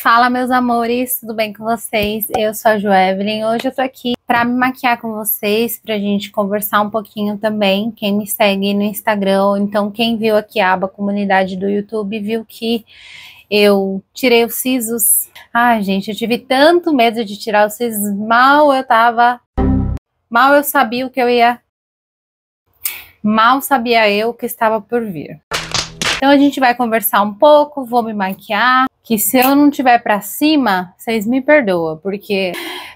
Fala, meus amores, tudo bem com vocês? Eu sou a Joevelyn. Hoje eu tô aqui para me maquiar com vocês, pra gente conversar um pouquinho também. Quem me segue no Instagram, então quem viu aqui a aba comunidade do YouTube, viu que eu tirei os sisos. Ai, gente, eu tive tanto medo de tirar os sisos, mal eu tava. Mal eu sabia o que eu ia. Mal sabia eu o que estava por vir. Então a gente vai conversar um pouco, vou me maquiar, que se eu não tiver para cima, vocês me perdoam, porque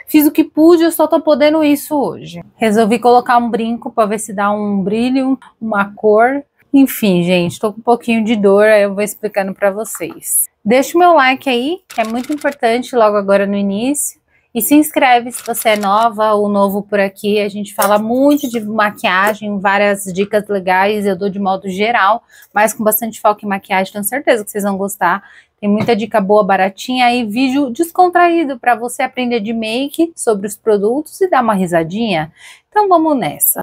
fiz o que pude, eu só tô podendo isso hoje. Resolvi colocar um brinco para ver se dá um brilho, uma cor. Enfim, gente, tô com um pouquinho de dor, eu vou explicando para vocês. Deixa o meu like aí, que é muito importante logo agora no início. E se inscreve se você é nova ou novo por aqui. A gente fala muito de maquiagem, várias dicas legais, eu dou de modo geral, mas com bastante foco em maquiagem, tenho certeza que vocês vão gostar. Tem muita dica boa, baratinha e vídeo descontraído para você aprender de make sobre os produtos e dar uma risadinha. Então vamos nessa.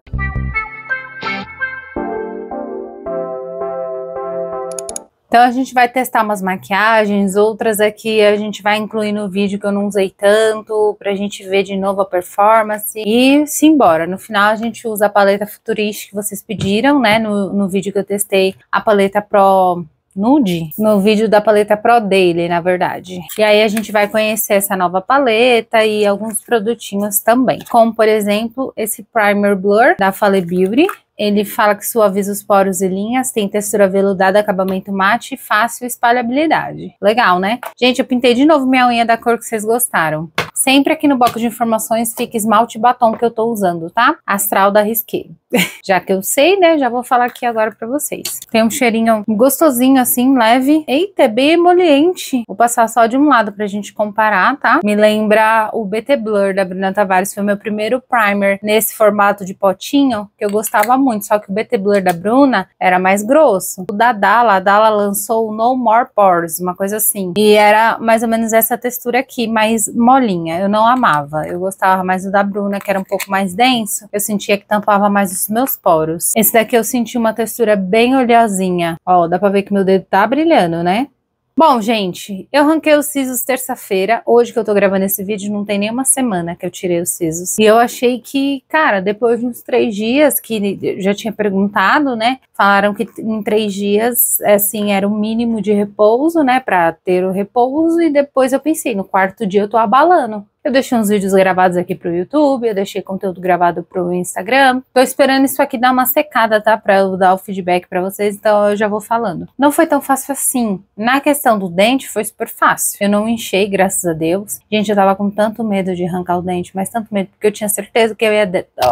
Então a gente vai testar umas maquiagens, outras aqui a gente vai incluir no vídeo que eu não usei tanto, pra gente ver de novo a performance e simbora. No final a gente usa a paleta Futurist que vocês pediram, né, no, no vídeo que eu testei, a paleta Pro Nude, no vídeo da paleta Pro Daily, na verdade. E aí a gente vai conhecer essa nova paleta e alguns produtinhos também, como por exemplo esse Primer Blur da Fale Beauty, ele fala que suaviza os poros e linhas, tem textura veludada, acabamento mate, fácil espalhabilidade. Legal, né? Gente, eu pintei de novo minha unha da cor que vocês gostaram. Sempre aqui no bloco de informações fica esmalte e batom que eu tô usando, tá? Astral da Risqué. já que eu sei, né, já vou falar aqui agora para vocês. Tem um cheirinho gostosinho assim, leve. Eita, é bem emoliente. Vou passar só de um lado pra gente comparar, tá? Me lembra o BT Blur da Bruna Tavares, foi o meu primeiro primer nesse formato de potinho, que eu gostava muito, só que o BT Blur da Bruna era mais grosso. O da Dala, a Dala lançou o No More Pores, uma coisa assim. E era mais ou menos essa textura aqui, mais molinha. Eu não amava. Eu gostava mais do da Bruna, que era um pouco mais denso. Eu sentia que tampava mais os dos meus poros. Esse daqui eu senti uma textura bem oleosinha. Ó, dá pra ver que meu dedo tá brilhando, né? Bom, gente, eu ranquei os sisos terça-feira. Hoje que eu tô gravando esse vídeo, não tem nem uma semana que eu tirei os sisos. E eu achei que, cara, depois de uns três dias, que eu já tinha perguntado, né? Falaram que em três dias, assim, era o mínimo de repouso, né? Pra ter o repouso. E depois eu pensei, no quarto dia eu tô abalando. Eu deixei uns vídeos gravados aqui pro YouTube, eu deixei conteúdo gravado pro Instagram. Tô esperando isso aqui dar uma secada, tá? Pra eu dar o feedback para vocês, então eu já vou falando. Não foi tão fácil assim. Na questão do dente, foi super fácil. Eu não enchei, graças a Deus. Gente, eu tava com tanto medo de arrancar o dente, mas tanto medo, porque eu tinha certeza que eu ia... De... Ó,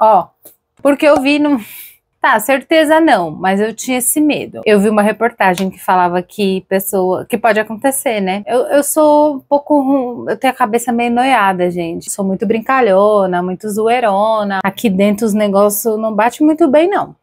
ó, porque eu vi no... Tá, certeza não, mas eu tinha esse medo. Eu vi uma reportagem que falava que pessoa. que pode acontecer, né? Eu, eu sou um pouco. eu tenho a cabeça meio noiada, gente. Sou muito brincalhona, muito zoeirona. Aqui dentro os negócios não bate muito bem, não.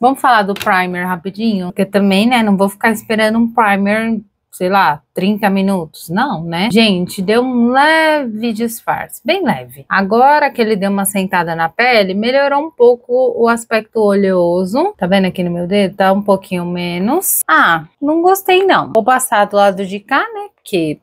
Vamos falar do primer rapidinho, porque também, né, não vou ficar esperando um primer sei lá, 30 minutos. Não, né? Gente, deu um leve disfarce, bem leve. Agora que ele deu uma sentada na pele, melhorou um pouco o aspecto oleoso. Tá vendo aqui no meu dedo? Tá um pouquinho menos. Ah, não gostei não. Vou passar do lado de cá, né? Que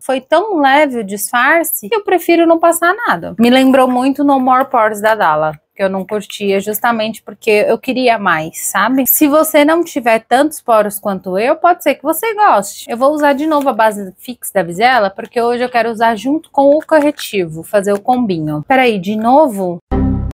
foi tão leve o disfarce que eu prefiro não passar nada. Me lembrou muito No More Pores da Dala que eu não curtia, justamente porque eu queria mais, sabe? Se você não tiver tantos poros quanto eu, pode ser que você goste. Eu vou usar de novo a base fixa da Visela, porque hoje eu quero usar junto com o corretivo, fazer o combinho. Peraí, de novo?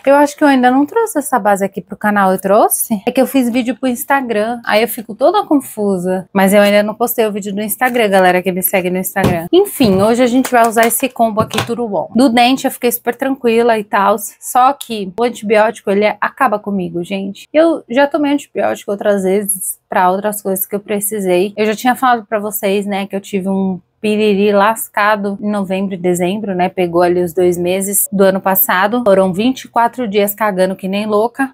Eu acho que eu ainda não trouxe essa base aqui pro canal, eu trouxe? É que eu fiz vídeo pro Instagram, aí eu fico toda confusa. Mas eu ainda não postei o vídeo no Instagram, galera que me segue no Instagram. Enfim, hoje a gente vai usar esse combo aqui, tudo bom. Do dente eu fiquei super tranquila e tal, só que o antibiótico, ele acaba comigo, gente. Eu já tomei antibiótico outras vezes, para outras coisas que eu precisei. Eu já tinha falado para vocês, né, que eu tive um piriri lascado em novembro e dezembro, né? Pegou ali os dois meses do ano passado. Foram 24 dias cagando que nem louca.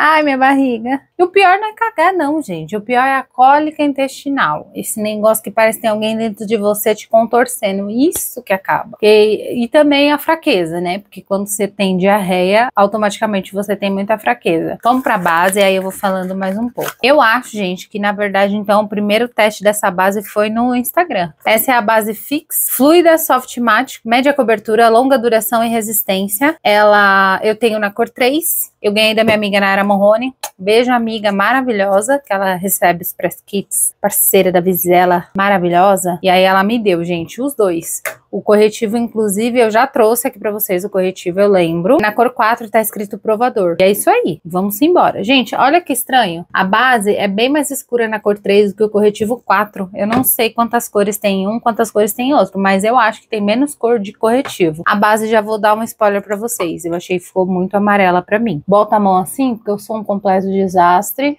Ai, minha barriga. E o pior não é cagar, não, gente. O pior é a cólica intestinal. Esse negócio que parece que tem alguém dentro de você te contorcendo. Isso que acaba. E, e também a fraqueza, né? Porque quando você tem diarreia, automaticamente você tem muita fraqueza. Vamos pra base, aí eu vou falando mais um pouco. Eu acho, gente, que na verdade, então, o primeiro teste dessa base foi no Instagram. Essa é a base Fix, fluida, soft, matte, média cobertura, longa duração e resistência. Ela eu tenho na cor 3. Eu ganhei da minha amiga era Morrone. Beijo, amiga maravilhosa, que ela recebe os press kits, parceira da Vizela, maravilhosa. E aí ela me deu, gente, os dois. O corretivo, inclusive, eu já trouxe aqui pra vocês o corretivo, eu lembro. Na cor 4 tá escrito provador. E é isso aí, vamos embora. Gente, olha que estranho. A base é bem mais escura na cor 3 do que o corretivo 4. Eu não sei quantas cores tem um, quantas cores tem outro, mas eu acho que tem menos cor de corretivo. A base já vou dar um spoiler pra vocês. Eu achei que ficou muito amarela pra mim. Bota a mão assim, porque eu som um completo desastre.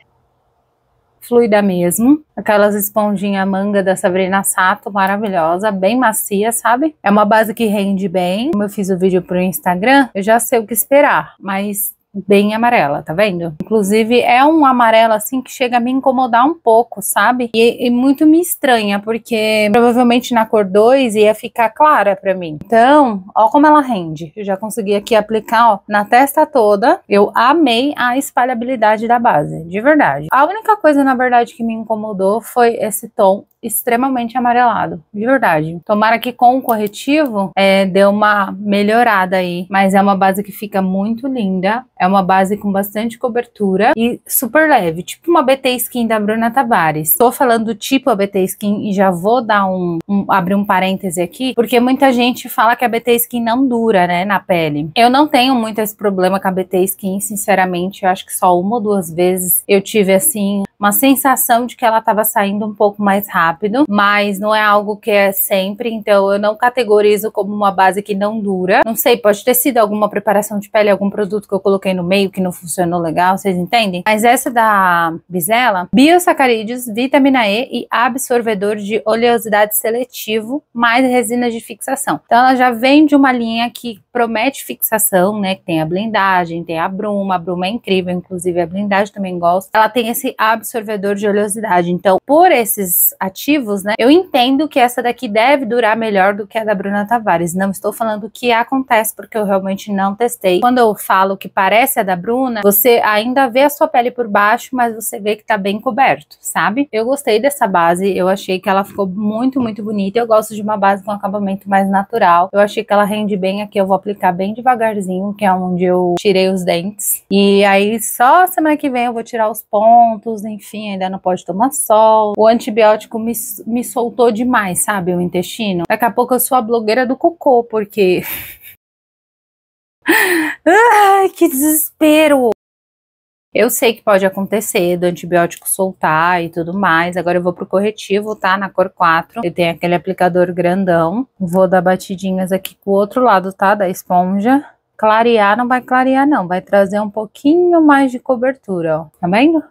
Fluida mesmo. Aquelas esponjinha manga da Sabrina Sato, maravilhosa, bem macia, sabe? É uma base que rende bem. Como eu fiz o vídeo pro Instagram, eu já sei o que esperar. Mas bem amarela, tá vendo? Inclusive é um amarelo assim que chega a me incomodar um pouco, sabe? E, e muito me estranha, porque provavelmente na cor 2 ia ficar clara pra mim. Então, ó como ela rende. Eu já consegui aqui aplicar, ó, na testa toda. Eu amei a espalhabilidade da base, de verdade. A única coisa, na verdade, que me incomodou foi esse tom extremamente amarelado, de verdade. Tomara que com o corretivo é, dê uma melhorada aí, mas é uma base que fica muito linda, é uma base com bastante cobertura e super leve, tipo uma BT Skin da Bruna Tavares. Tô falando tipo a BT Skin e já vou dar um, um abrir um parêntese aqui, porque muita gente fala que a BT Skin não dura, né, na pele. Eu não tenho muito esse problema com a BT Skin, sinceramente, eu acho que só uma ou duas vezes eu tive assim uma sensação de que ela tava saindo um pouco mais rápido rápido, mas não é algo que é sempre, então eu não categorizo como uma base que não dura. Não sei, pode ter sido alguma preparação de pele, algum produto que eu coloquei no meio que não funcionou legal, vocês entendem? Mas essa da Bisela, biosacarídeos, vitamina E e absorvedor de oleosidade seletivo, mais resina de fixação. Então ela já vem de uma linha que promete fixação, né? Que tem a blindagem, tem a bruma, a bruma é incrível, inclusive a blindagem também gosto. Ela tem esse absorvedor de oleosidade. Então, por esses ativos, né? Eu entendo que essa daqui deve durar melhor do que a da Bruna Tavares. Não estou falando que acontece, porque eu realmente não testei. Quando eu falo que parece a da Bruna, você ainda vê a sua pele por baixo, mas você vê que tá bem coberto, sabe? Eu gostei dessa base, eu achei que ela ficou muito, muito bonita. Eu gosto de uma base com acabamento mais natural. Eu achei que ela rende bem aqui, eu vou aplicar aplicar bem devagarzinho, que é onde eu tirei os dentes. E aí só semana que vem eu vou tirar os pontos, enfim, ainda não pode tomar sol. O antibiótico me, me soltou demais, sabe, o intestino. Daqui a pouco eu sou a blogueira do cocô, porque... Ai, que desespero! Eu sei que pode acontecer do antibiótico soltar e tudo mais. Agora eu vou pro corretivo, tá? Na cor 4. Eu tenho aquele aplicador grandão. Vou dar batidinhas aqui com o outro lado, tá? Da esponja. Clarear não vai clarear, não. Vai trazer um pouquinho mais de cobertura, ó. Tá vendo?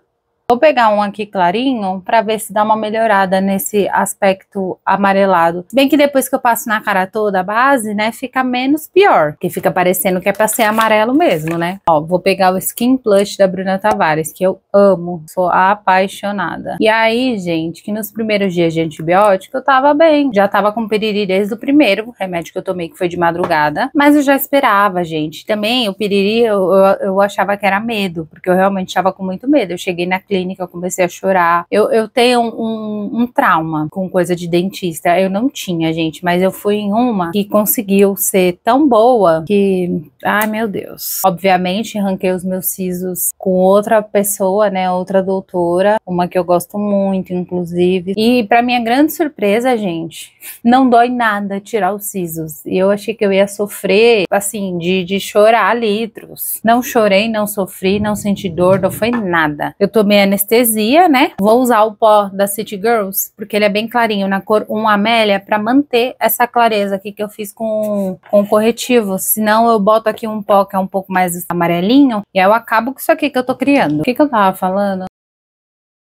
Vou pegar um aqui clarinho para ver se dá uma melhorada nesse aspecto amarelado. Bem que depois que eu passo na cara toda a base, né, fica menos pior. Que fica parecendo que é para ser amarelo mesmo, né? Ó, vou pegar o Skin Plush da Bruna Tavares, que eu amo. Sou apaixonada. E aí, gente, que nos primeiros dias de antibiótico eu tava bem. Já tava com piriri desde o primeiro remédio que eu tomei, que foi de madrugada. Mas eu já esperava, gente. Também o piriri eu, eu, eu achava que era medo, porque eu realmente tava com muito medo. Eu cheguei na clínica clínica, eu comecei a chorar. Eu, eu tenho um, um trauma com coisa de dentista. Eu não tinha, gente, mas eu fui em uma que conseguiu ser tão boa que. Ai, meu Deus. Obviamente, arranquei os meus sisos com outra pessoa, né? Outra doutora, uma que eu gosto muito, inclusive. E para minha grande surpresa, gente, não dói nada tirar os sisos. E eu achei que eu ia sofrer, assim, de, de chorar litros. Não chorei, não sofri, não senti dor, não foi nada. Eu tomei anestesia, né? Vou usar o pó da City Girls, porque ele é bem clarinho, na cor 1 Amélia, para manter essa clareza aqui que eu fiz com, com o corretivo. Senão eu boto aqui um pó que é um pouco mais amarelinho, e aí eu acabo com isso aqui que eu tô criando. O que, que eu tava falando?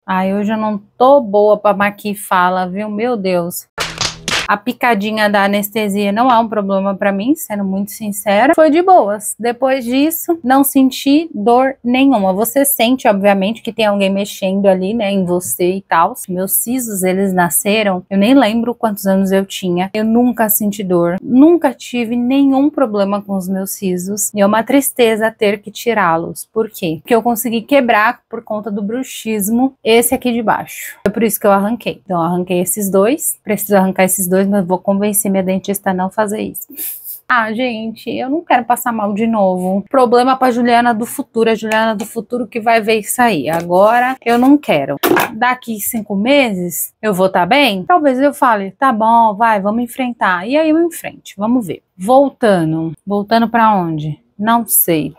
Ai, hoje eu não tô boa pra maqui fala, viu? Meu Deus a picadinha da anestesia não é um problema para mim, sendo muito sincera. Foi de boas. Depois disso, não senti dor nenhuma. Você sente, obviamente, que tem alguém mexendo ali, né, em você e tal. Meus sisos, eles nasceram, eu nem lembro quantos anos eu tinha. Eu nunca senti dor, nunca tive nenhum problema com os meus sisos. E é uma tristeza ter que tirá-los. Por quê? Porque eu consegui quebrar por conta do bruxismo esse aqui de baixo. É por isso que eu arranquei. Então, eu arranquei esses dois. Preciso arrancar esses dois dois, mas vou convencer minha dentista a não fazer isso. Ah, gente, eu não quero passar mal de novo. Problema pra Juliana do futuro, a Juliana do futuro que vai ver isso aí. Agora eu não quero. Daqui cinco meses eu vou estar tá bem? Talvez eu fale, tá bom, vai, vamos enfrentar. E aí eu enfrente, vamos ver. Voltando, voltando para onde? Não sei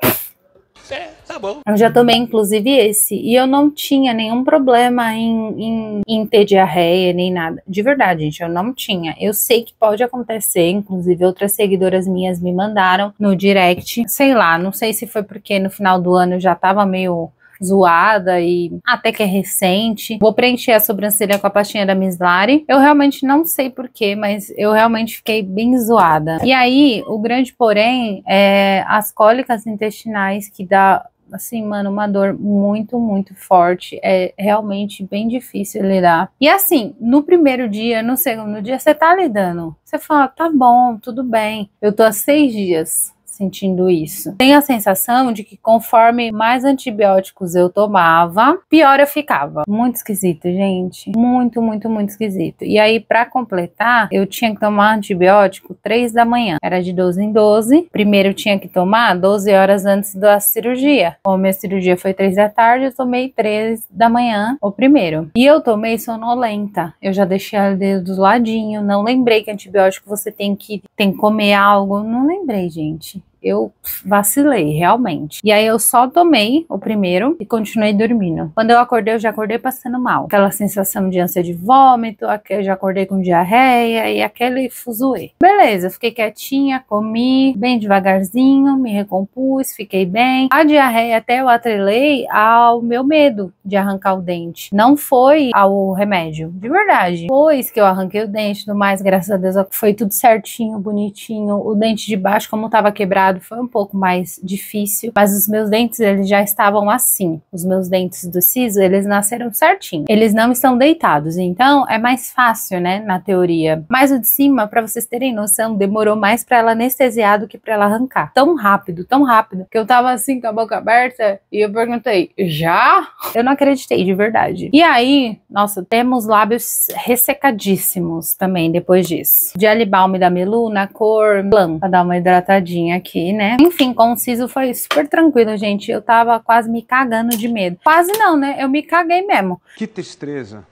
é, tá bom. Eu já tomei, inclusive, esse. E eu não tinha nenhum problema em, em, em ter diarreia, nem nada. De verdade, gente, eu não tinha. Eu sei que pode acontecer, inclusive outras seguidoras minhas me mandaram no direct. Sei lá, não sei se foi porque no final do ano eu já tava meio zoada e até que é recente. Vou preencher a sobrancelha com a pastinha da Mislari. Eu realmente não sei porquê, mas eu realmente fiquei bem zoada. E aí, o grande porém é as cólicas intestinais que dá assim, mano, uma dor muito, muito forte. É realmente bem difícil lidar. E assim, no primeiro dia, no segundo dia, você tá lidando. Você fala, tá bom, tudo bem. Eu tô há seis dias sentindo isso. Tenho a sensação de que conforme mais antibióticos eu tomava, pior eu ficava. Muito esquisito, gente. Muito, muito, muito esquisito. E aí, para completar, eu tinha que tomar antibiótico 3 da manhã. Era de 12 em 12. Primeiro eu tinha que tomar 12 horas antes da cirurgia. Como minha cirurgia foi 3 da tarde, eu tomei 3 da manhã o primeiro. E eu tomei sonolenta. Eu já deixei a dedo do ladinho. Não lembrei que antibiótico você tem que, tem que comer algo. Não lembrei, gente eu vacilei, realmente. E aí eu só tomei o primeiro e continuei dormindo. Quando eu acordei, eu já acordei passando mal. Aquela sensação de ânsia de vômito, eu já acordei com diarreia e aquele fuzuê. Beleza, fiquei quietinha, comi bem devagarzinho, me recompus, fiquei bem. A diarreia até eu atrelei ao meu medo de arrancar o dente. Não foi ao remédio, de verdade. Depois que eu arranquei o dente, do mais, graças a Deus, foi tudo certinho, bonitinho. O dente de baixo, como tava quebrado, foi um pouco mais difícil, mas os meus dentes eles já estavam assim. Os meus dentes do siso, eles nasceram certinho. Eles não estão deitados, então é mais fácil, né, na teoria. Mas o de cima, para vocês terem noção, demorou mais para ela anestesiar do que para ela arrancar. Tão rápido, tão rápido, que eu tava assim com a boca aberta e eu perguntei: "Já?" Eu não acreditei, de verdade. E aí, nossa, temos lábios ressecadíssimos também depois disso. De alibalme da Melu na cor blanca, pra dar uma hidratadinha aqui aqui, né? Enfim, com o siso foi super tranquilo, gente. Eu tava quase me cagando de medo. Quase não, né? Eu me caguei mesmo. Que tristeza.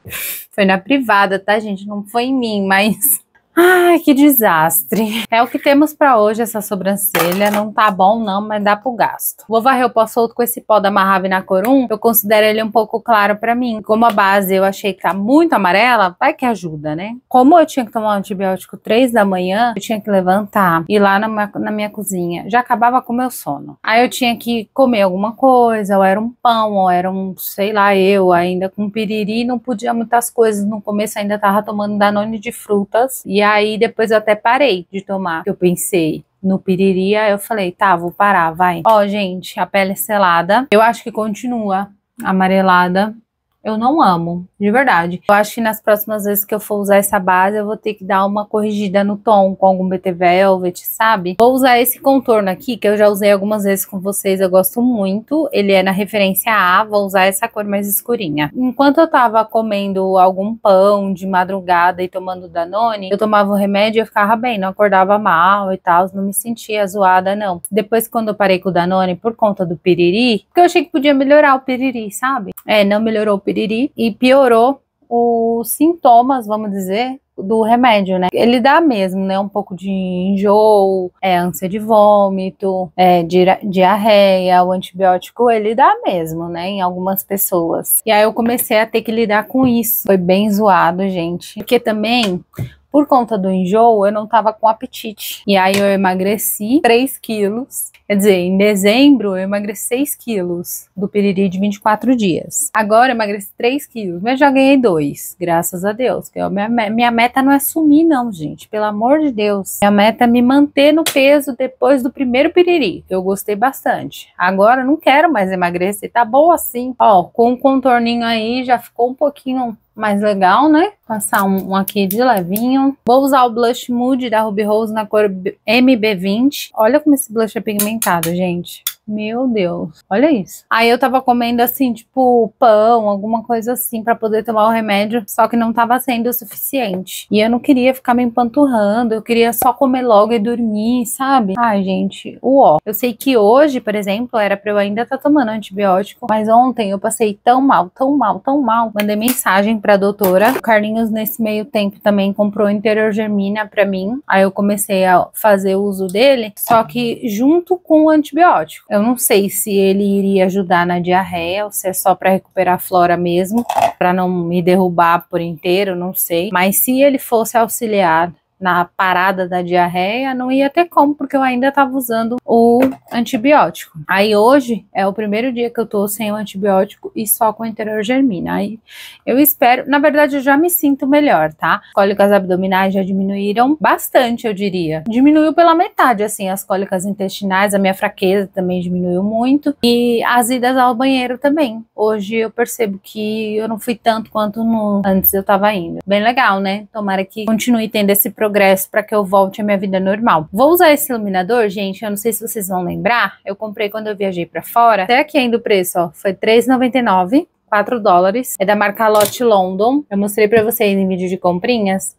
Foi na privada, tá, gente? Não foi em mim, mas Ai, que desastre. É o que temos para hoje, essa sobrancelha. Não tá bom não, mas dá pro gasto. Vou varrer o pó solto com esse pó da Mojave na cor 1. Eu considero ele um pouco claro para mim. Como a base eu achei que tá muito amarela, vai que ajuda, né? Como eu tinha que tomar um antibiótico 3 da manhã, eu tinha que levantar, ir lá na minha, na minha cozinha. Já acabava com o meu sono. Aí eu tinha que comer alguma coisa, ou era um pão, ou era um, sei lá, eu ainda com piriri. Não podia muitas coisas. No começo ainda tava tomando danone de frutas. E e aí depois eu até parei de tomar. Eu pensei, no piriria eu falei, tá, vou parar, vai. Ó, gente, a pele é selada, eu acho que continua amarelada, eu não amo, de verdade. Eu acho que nas próximas vezes que eu for usar essa base, eu vou ter que dar uma corrigida no tom com algum BT Velvet, sabe? Vou usar esse contorno aqui, que eu já usei algumas vezes com vocês, eu gosto muito. Ele é na referência A, vou usar essa cor mais escurinha. Enquanto eu tava comendo algum pão de madrugada e tomando Danone, eu tomava o remédio e eu ficava bem, não acordava mal e tal, não me sentia zoada, não. Depois, quando eu parei com o Danone, por conta do piriri, porque eu achei que podia melhorar o piriri, sabe? É, não melhorou o piriri piriri e piorou os sintomas, vamos dizer, do remédio, né? Ele dá mesmo, né? Um pouco de enjoo, é, ânsia de vômito, é, di diarreia, o antibiótico, ele dá mesmo, né? Em algumas pessoas. E aí eu comecei a ter que lidar com isso. Foi bem zoado, gente. Porque também por conta do enjoo, eu não estava com apetite. E aí eu emagreci 3 quilos. Quer dizer, em dezembro eu emagreci 6 quilos do piriri de 24 dias. Agora eu emagreci 3 quilos, mas já ganhei 2, graças a Deus. Que minha, minha meta não é sumir, não, gente. Pelo amor de Deus. Minha meta é me manter no peso depois do primeiro piriri. Eu gostei bastante. Agora eu não quero mais emagrecer, tá bom assim. Ó, com o contorninho aí já ficou um pouquinho mais legal, né? Passar um, um, aqui de levinho. Vou usar o blush Mood da Ruby Rose na cor MB20. Olha como esse blush é pigmentado, gente. Meu Deus, olha isso. Aí eu tava comendo assim, tipo, pão, alguma coisa assim, para poder tomar o remédio, só que não tava sendo o suficiente. E eu não queria ficar me empanturrando, eu queria só comer logo e dormir, sabe? Ai, gente, uó. Eu sei que hoje, por exemplo, era pra eu ainda estar tá tomando antibiótico, mas ontem eu passei tão mal, tão mal, tão mal. Mandei mensagem pra doutora. O Carlinhos, nesse meio tempo, também comprou interior germina pra mim. Aí eu comecei a fazer uso dele, só que junto com o antibiótico. Eu eu não sei se ele iria ajudar na diarreia ou se é só para recuperar a flora mesmo, para não me derrubar por inteiro, não sei. Mas se ele fosse auxiliar na parada da diarreia, não ia ter como, porque eu ainda estava usando o antibiótico. Aí hoje é o primeiro dia que eu tô sem o antibiótico e só com enterogermina. Aí eu espero, na verdade eu já me sinto melhor, tá? Cólicas abdominais já diminuíram bastante, eu diria. Diminuiu pela metade, assim, as cólicas intestinais, a minha fraqueza também diminuiu muito e as idas ao banheiro também. Hoje eu percebo que eu não fui tanto quanto no... antes eu tava indo. Bem legal, né? Tomara que continue tendo esse pro progresso para que eu volte à minha vida normal. Vou usar esse iluminador, gente, eu não sei se vocês vão lembrar, eu comprei quando eu viajei para fora. Até aqui ainda o preço, ó, foi 3,99. 4 dólares, é da marca Lot London. Eu mostrei para vocês em vídeo de comprinhas.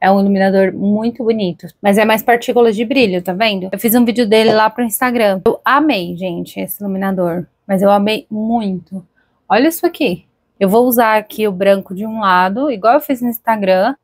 É um iluminador muito bonito, mas é mais partículas de brilho, tá vendo? Eu fiz um vídeo dele lá pro Instagram. Eu amei, gente, esse iluminador, mas eu amei muito. Olha isso aqui. Eu vou usar aqui o branco de um lado, igual eu fiz no Instagram,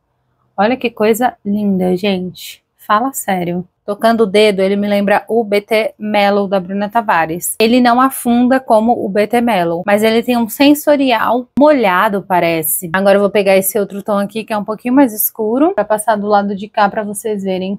Olha que coisa linda, gente. Fala sério. Tocando o dedo, ele me lembra o BT Mellow da Bruna Tavares. Ele não afunda como o BT Mellow, mas ele tem um sensorial molhado, parece. Agora eu vou pegar esse outro tom aqui, que é um pouquinho mais escuro, para passar do lado de cá para vocês verem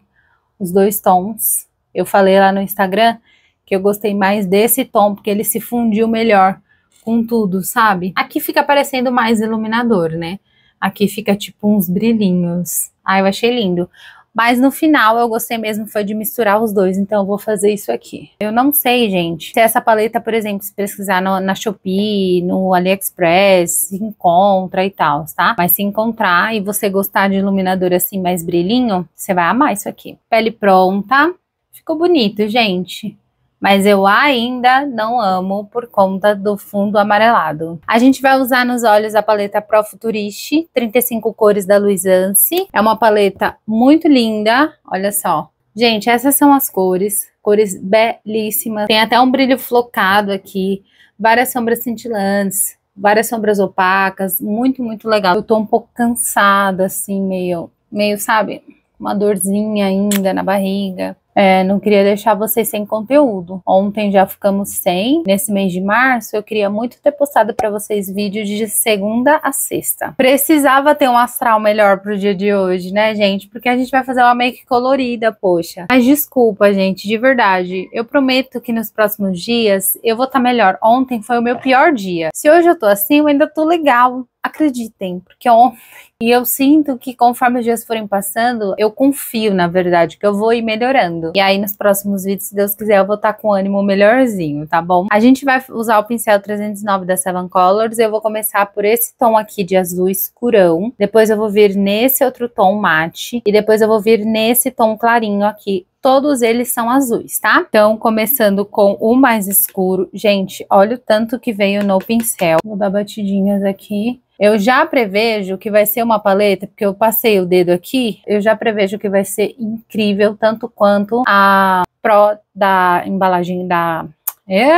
os dois tons. Eu falei lá no Instagram que eu gostei mais desse tom, porque ele se fundiu melhor com tudo, sabe? Aqui fica parecendo mais iluminador, né? Aqui fica tipo uns brilhinhos. Ai, eu achei lindo. Mas no final eu gostei mesmo foi de misturar os dois, então eu vou fazer isso aqui. Eu não sei, gente, se essa paleta, por exemplo, se pesquisar no, na Shopee, no AliExpress, se encontra e tal, tá? Mas se encontrar e você gostar de iluminador assim mais brilhinho, você vai amar isso aqui. Pele pronta. Ficou bonito, gente mas eu ainda não amo por conta do fundo amarelado. A gente vai usar nos olhos a paleta Pro Futurist 35 cores da Luisance. É uma paleta muito linda, olha só. Gente, essas são as cores, cores belíssimas. Tem até um brilho flocado aqui, várias sombras cintilantes, várias sombras opacas, muito, muito legal. Eu tô um pouco cansada, assim, meio, meio, sabe, uma dorzinha ainda na barriga. É, não queria deixar vocês sem conteúdo. Ontem já ficamos sem. Nesse mês de março, eu queria muito ter postado para vocês vídeos de segunda a sexta. Precisava ter um astral melhor pro dia de hoje, né, gente? Porque a gente vai fazer uma make colorida, poxa. Mas desculpa, gente, de verdade. Eu prometo que nos próximos dias eu vou estar tá melhor. Ontem foi o meu pior dia. Se hoje eu tô assim, eu ainda tô legal. Acreditem, porque ontem e eu sinto que conforme os dias forem passando, eu confio, na verdade, que eu vou ir melhorando. E aí nos próximos vídeos, se Deus quiser, eu vou estar tá com ânimo melhorzinho, tá bom? A gente vai usar o pincel 309 da Seven Colors. Eu vou começar por esse tom aqui de azul escurão. Depois eu vou vir nesse outro tom mate. E depois eu vou vir nesse tom clarinho aqui todos eles são azuis, tá? Então, começando com o mais escuro. Gente, olha o tanto que veio no pincel. Vou dar batidinhas aqui. Eu já prevejo que vai ser uma paleta, porque eu passei o dedo aqui, eu já prevejo que vai ser incrível, tanto quanto a Pro da embalagem da... É...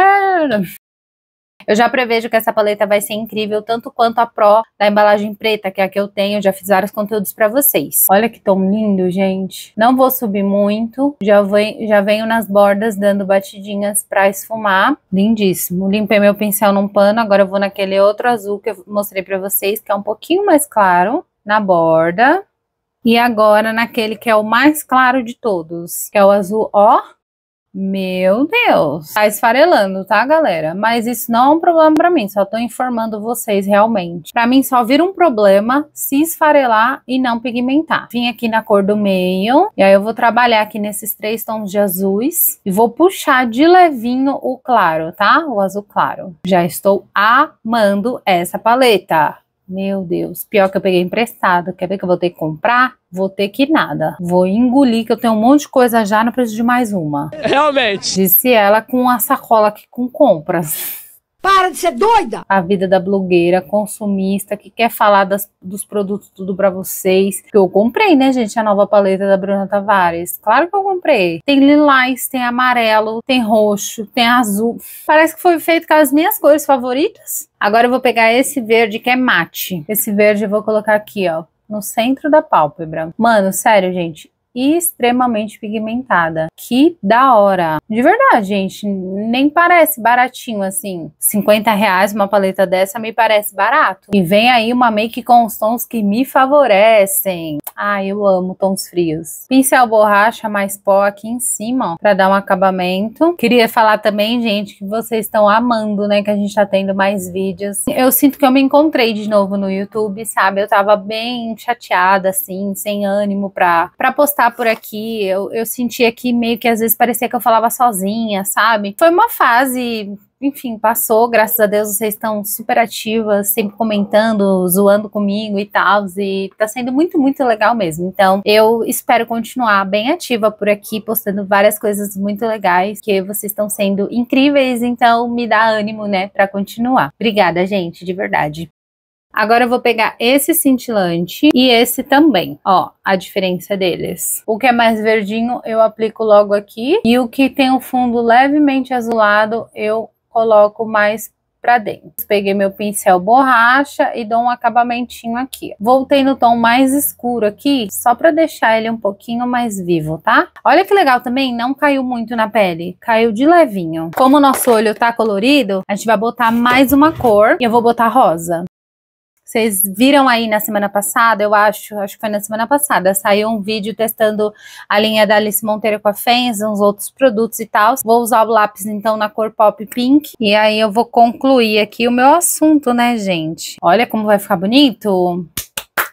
Eu já prevejo que essa paleta vai ser incrível, tanto quanto a Pro da embalagem preta, que é a que eu tenho. Já fiz vários conteúdos para vocês. Olha que tão lindo, gente. Não vou subir muito. Já, vem, já venho nas bordas dando batidinhas para esfumar. Lindíssimo. Limpei meu pincel num pano. Agora eu vou naquele outro azul que eu mostrei para vocês, que é um pouquinho mais claro. Na borda. E agora naquele que é o mais claro de todos, que é o azul ó meu Deus, tá esfarelando, tá, galera? Mas isso não é um problema para mim, só tô informando vocês realmente. Para mim só vira um problema se esfarelar e não pigmentar. Vim aqui na cor do meio, e aí eu vou trabalhar aqui nesses três tons de azuis e vou puxar de levinho o claro, tá? O azul claro. Já estou amando essa paleta. Meu Deus, pior que eu peguei emprestado. Quer ver que eu vou ter que comprar? Vou ter que nada. Vou engolir, que eu tenho um monte de coisa já, não preciso de mais uma. Realmente. Disse ela com a sacola aqui com compras. Para de ser doida! A vida da blogueira consumista que quer falar das, dos produtos tudo para vocês. Que eu comprei, né, gente, a nova paleta da Bruna Tavares. Claro que eu comprei. Tem lilás, tem amarelo, tem roxo, tem azul. Parece que foi feito com as minhas cores favoritas. Agora eu vou pegar esse verde que é mate. Esse verde eu vou colocar aqui, ó no centro da pálpebra. Mano, sério, gente, e extremamente pigmentada. Que da hora! De verdade, gente, nem parece baratinho assim. 50 reais uma paleta dessa me parece barato. E vem aí uma make com os tons que me favorecem. Ah, eu amo tons frios. Pincel borracha mais pó aqui em cima, ó, pra dar um acabamento. Queria falar também, gente, que vocês estão amando, né, que a gente tá tendo mais vídeos. Eu sinto que eu me encontrei de novo no YouTube, sabe? Eu tava bem chateada, assim, sem ânimo pra, pra postar por aqui. Eu, eu sentia que meio que às vezes parecia que eu falava sozinha, sabe? Foi uma fase enfim, passou, graças a Deus vocês estão super ativas, sempre comentando, zoando comigo e tal, e tá sendo muito, muito legal mesmo. Então, eu espero continuar bem ativa por aqui, postando várias coisas muito legais, que vocês estão sendo incríveis, então me dá ânimo, né, para continuar. Obrigada, gente, de verdade. Agora eu vou pegar esse cintilante e esse também, ó, a diferença deles. O que é mais verdinho eu aplico logo aqui e o que tem um fundo levemente azulado eu coloco mais para dentro. Peguei meu pincel borracha e dou um acabamentinho aqui. Voltei no tom mais escuro aqui, só para deixar ele um pouquinho mais vivo, tá? Olha que legal também, não caiu muito na pele, caiu de levinho. Como o nosso olho tá colorido, a gente vai botar mais uma cor e eu vou botar rosa. Vocês viram aí na semana passada, eu acho, acho que foi na semana passada, saiu um vídeo testando a linha da Alice Monteiro com a Fens uns outros produtos e tal. Vou usar o lápis então na cor Pop Pink. E aí eu vou concluir aqui o meu assunto, né, gente? Olha como vai ficar bonito.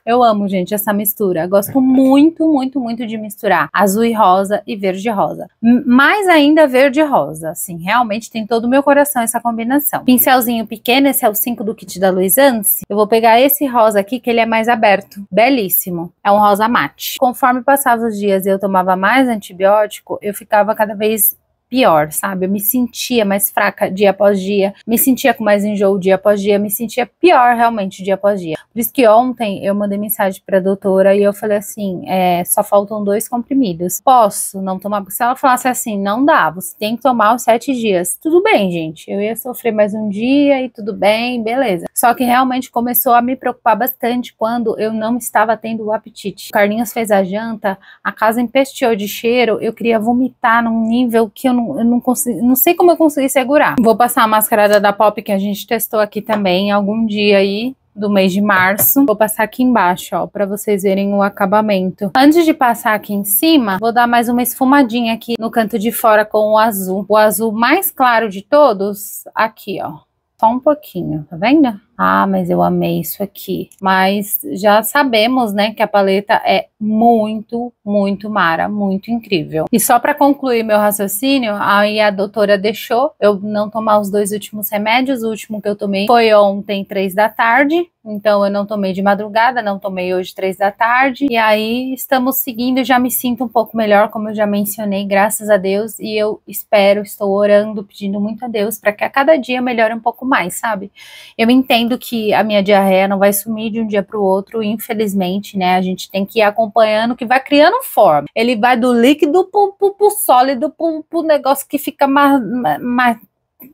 Eu amo, gente, essa mistura. Gosto muito, muito, muito de misturar azul e rosa e verde e rosa. Mais ainda verde e rosa, assim, realmente tem todo o meu coração essa combinação. Pincelzinho pequeno, esse é o 5 do kit da Luizance. Eu vou pegar esse rosa aqui, que ele é mais aberto. Belíssimo. É um rosa mate. Conforme passavam os dias e eu tomava mais antibiótico, eu ficava cada vez pior, sabe? Eu me sentia mais fraca dia após dia, me sentia com mais enjoo dia após dia, me sentia pior realmente dia após dia. Por isso que ontem eu mandei mensagem pra doutora e eu falei assim: é, só faltam dois comprimidos. Posso não tomar? Porque se ela falasse assim, não dá, você tem que tomar os sete dias. Tudo bem, gente, eu ia sofrer mais um dia e tudo bem, beleza. Só que realmente começou a me preocupar bastante quando eu não estava tendo o apetite. O Carlinhos fez a janta, a casa empesteou de cheiro, eu queria vomitar num nível que eu não, eu não consigo, não sei como eu consegui segurar. Vou passar a mascarada da Pop que a gente testou aqui também algum dia aí do mês de março. Vou passar aqui embaixo, ó, pra vocês verem o acabamento. Antes de passar aqui em cima, vou dar mais uma esfumadinha aqui no canto de fora com o azul. O azul mais claro de todos, aqui, ó. Só um pouquinho, tá vendo? ah, mas eu amei isso aqui. Mas já sabemos, né, que a paleta é muito, muito mara, muito incrível. E só para concluir meu raciocínio, aí a doutora deixou eu não tomar os dois últimos remédios. O último que eu tomei foi ontem, três da tarde. Então eu não tomei de madrugada, não tomei hoje três da tarde. E aí estamos seguindo, já me sinto um pouco melhor, como eu já mencionei, graças a Deus. E eu espero, estou orando, pedindo muito a Deus para que a cada dia melhore um pouco mais, sabe? Eu entendo que a minha diarreia não vai sumir de um dia para o outro, infelizmente, né? A gente tem que ir acompanhando, que vai criando forma. Ele vai do líquido para o sólido, para o negócio que fica mais, mais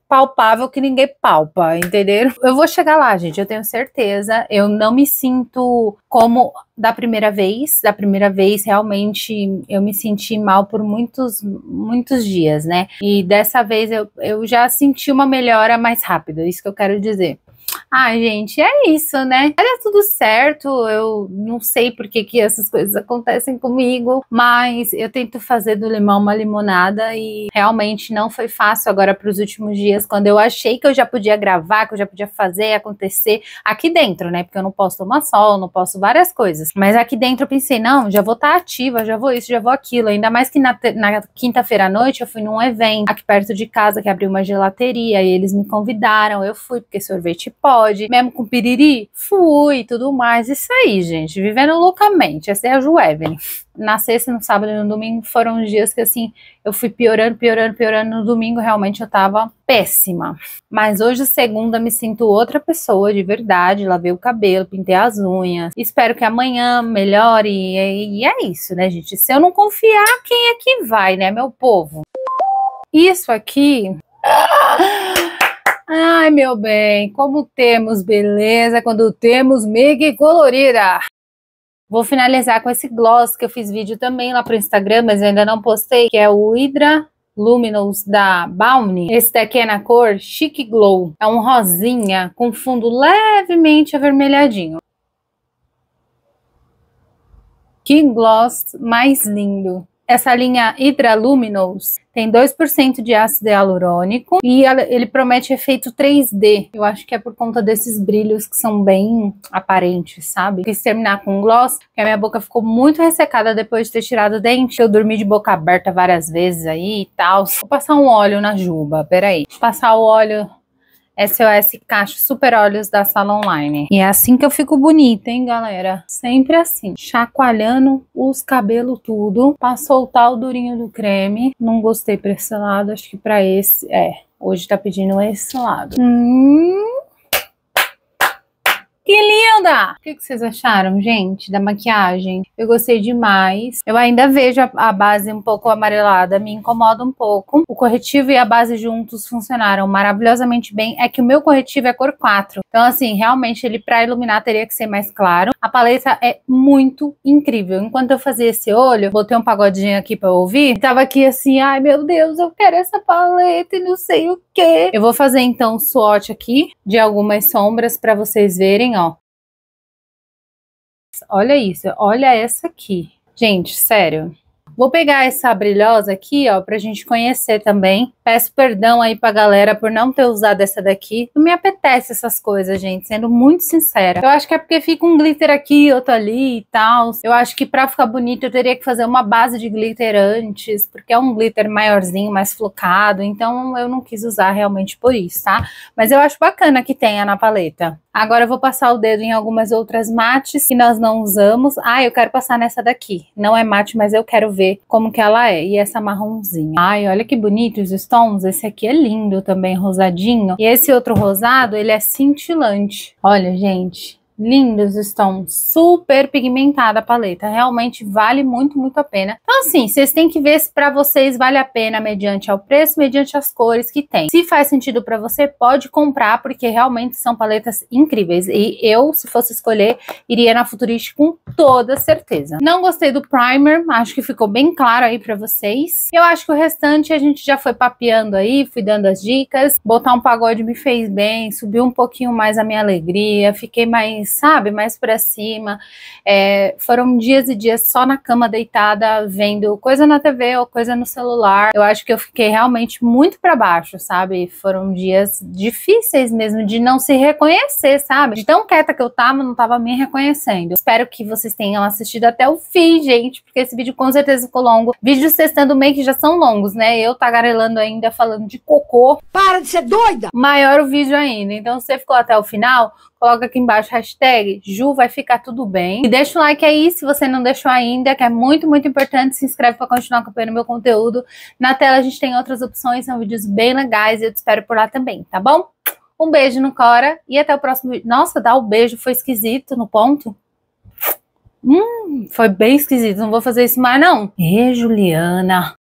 palpável que ninguém palpa, entenderam? Eu vou chegar lá, gente, eu tenho certeza. Eu não me sinto como da primeira vez. Da primeira vez, realmente, eu me senti mal por muitos, muitos dias, né? E dessa vez eu, eu já senti uma melhora mais rápida, isso que eu quero dizer. Ah, gente, é isso, né? Era tudo certo, eu não sei por que, que essas coisas acontecem comigo, mas eu tento fazer do limão uma limonada e realmente não foi fácil agora para os últimos dias, quando eu achei que eu já podia gravar, que eu já podia fazer acontecer aqui dentro, né? Porque eu não posso tomar sol, não posso várias coisas. Mas aqui dentro eu pensei, não, já vou estar tá ativa, já vou isso, já vou aquilo. Ainda mais que na, na quinta-feira à noite eu fui num evento aqui perto de casa que abriu uma gelateria e eles me convidaram, eu fui, porque sorvete pode, mesmo com piriri, fui, tudo mais. Isso aí, gente, vivendo loucamente. Essa é a Juéven. Na sexta, no sábado e no domingo foram os dias que assim eu fui piorando, piorando, piorando. No domingo realmente eu tava péssima. Mas hoje, segunda, me sinto outra pessoa de verdade. Lavei o cabelo, pintei as unhas. Espero que amanhã melhore. E, e é isso, né, gente? Se eu não confiar, quem é que vai, né, meu povo? Isso aqui Ai, meu bem, como temos beleza quando temos make colorida. Vou finalizar com esse gloss que eu fiz vídeo também lá pro Instagram, mas eu ainda não postei, que é o Hydra Luminous da Balmain. Esse daqui é na cor Chic Glow. É um rosinha com fundo levemente avermelhadinho. Que gloss mais lindo. Essa linha Hydraluminous tem 2% de ácido hialurônico e ele promete efeito 3D. Eu acho que é por conta desses brilhos que são bem aparentes, sabe? Quis terminar com um gloss, porque a minha boca ficou muito ressecada depois de ter tirado o dente. Eu dormi de boca aberta várias vezes aí e tal. Vou passar um óleo na juba, peraí. Vou passar o óleo SOS Cacho Super Olhos da Sala Online. E é assim que eu fico bonita, hein, galera? Sempre assim, chacoalhando os cabelos tudo pra soltar o durinho do creme. Não gostei pra esse lado, acho que pra esse, é. Hoje tá pedindo esse lado. Hum mandar. O que, vocês acharam, gente, da maquiagem? Eu gostei demais. Eu ainda vejo a, base um pouco amarelada, me incomoda um pouco. O corretivo e a base juntos funcionaram maravilhosamente bem. É que o meu corretivo é cor 4. Então, assim, realmente ele para iluminar teria que ser mais claro. A paleta é muito incrível. Enquanto eu fazia esse olho, botei um pagodinho aqui para ouvir, tava aqui assim, ai meu Deus, eu quero essa paleta e não sei o que. Eu vou fazer então um swatch aqui de algumas sombras para vocês verem, ó. Olha isso, olha essa aqui. Gente, sério. Vou pegar essa brilhosa aqui, ó, pra gente conhecer também. Peço perdão aí pra galera por não ter usado essa daqui. Não me apetece essas coisas, gente, sendo muito sincera. Eu acho que é porque fica um glitter aqui, outro ali e tal. Eu acho que pra ficar bonito eu teria que fazer uma base de glitter antes, porque é um glitter maiorzinho, mais flocado. Então eu não quis usar realmente por isso, tá? Mas eu acho bacana que tenha na paleta. Agora eu vou passar o dedo em algumas outras mates que nós não usamos. Ah, eu quero passar nessa daqui. Não é mate, mas eu quero ver como que ela é. E essa marronzinha. Ai, olha que bonito os stones. Esse aqui é lindo também, rosadinho. E esse outro rosado, ele é cintilante. Olha, gente, lindos, estão super pigmentada a paleta, realmente vale muito, muito a pena. Então assim, vocês têm que ver se para vocês vale a pena mediante ao preço, mediante as cores que tem. Se faz sentido para você, pode comprar, porque realmente são paletas incríveis. E eu, se fosse escolher, iria na Futurist com toda certeza. Não gostei do primer, acho que ficou bem claro aí para vocês. Eu acho que o restante a gente já foi papeando aí, fui dando as dicas. Botar um pagode me fez bem, subiu um pouquinho mais a minha alegria, fiquei mais sabe? Mais para cima. É, foram dias e dias só na cama deitada, vendo coisa na TV ou coisa no celular. Eu acho que eu fiquei realmente muito para baixo, sabe? Foram dias difíceis mesmo de não se reconhecer, sabe? De tão quieta que eu tava, não tava me reconhecendo. Espero que vocês tenham assistido até o fim, gente, porque esse vídeo com certeza ficou longo. Vídeos testando make já são longos, né? Eu tagarelando ainda, falando de cocô. Para de ser doida! Maior o vídeo ainda. Então, se você ficou até o final, coloca aqui embaixo hashtag Ju vai ficar tudo bem. E deixa o like aí se você não deixou ainda, que é muito, muito importante. Se inscreve para continuar acompanhando meu conteúdo. Na tela a gente tem outras opções, são vídeos bem legais e eu te espero por lá também, tá bom? Um beijo no Cora e até o próximo vídeo. Nossa, dar o um beijo foi esquisito no ponto. Hum, foi bem esquisito. Não vou fazer isso mais, não. E Juliana.